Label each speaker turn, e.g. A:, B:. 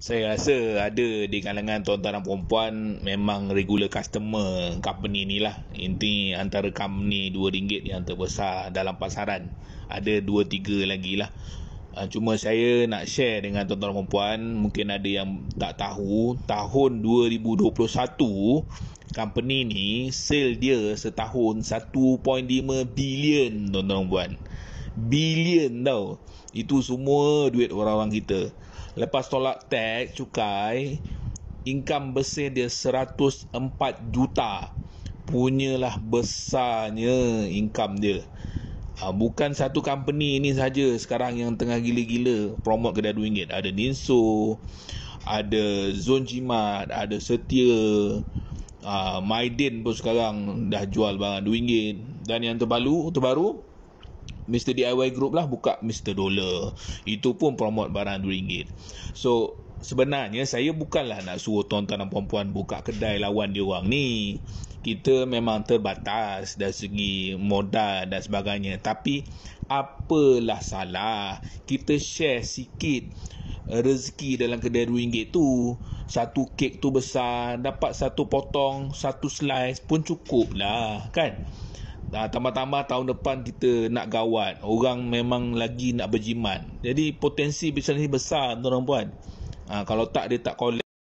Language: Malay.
A: saya rasa ada di kalangan tuan-tuan dan perempuan memang regular customer company ni lah. Inti antara company RM2 yang terbesar dalam pasaran. Ada 2-3 lagi lah. Ah, cuma saya nak share dengan tuan-tuan dan perempuan Mungkin ada yang tak tahu Tahun 2021 Company ni Sale dia setahun 1.5 bilion Tuan-tuan dan perempuan bilion tau. Itu semua duit orang-orang kita. Lepas tolak tax cukai, income bersih dia 104 juta. Punyalah besarnya income dia. Ha, bukan satu company ni saja sekarang yang tengah gila-gila promote kedai RM2. Ada Ninso, ada Zon Jimat, ada Setia, uh, Maiden pun sekarang dah jual barang RM2. Dan yang terbaru, terbaru, Mr. DIY Group lah buka Mr. Dollar. Itu pun promote barang RM2. So, sebenarnya saya bukanlah nak suruh tuan-tuan dan puan-puan buka kedai lawan dia orang ni. Kita memang terbatas dari segi modal dan sebagainya. Tapi, apalah salah kita share sikit rezeki dalam kedai RM2 tu satu kek tu besar dapat satu potong satu slice pun cukup lah kan Ah, tambah-tambah tahun depan kita nak gawat. Orang memang lagi nak berjiman. Jadi potensi bisnes ni besar tuan-tuan. Ah, kalau tak dia tak call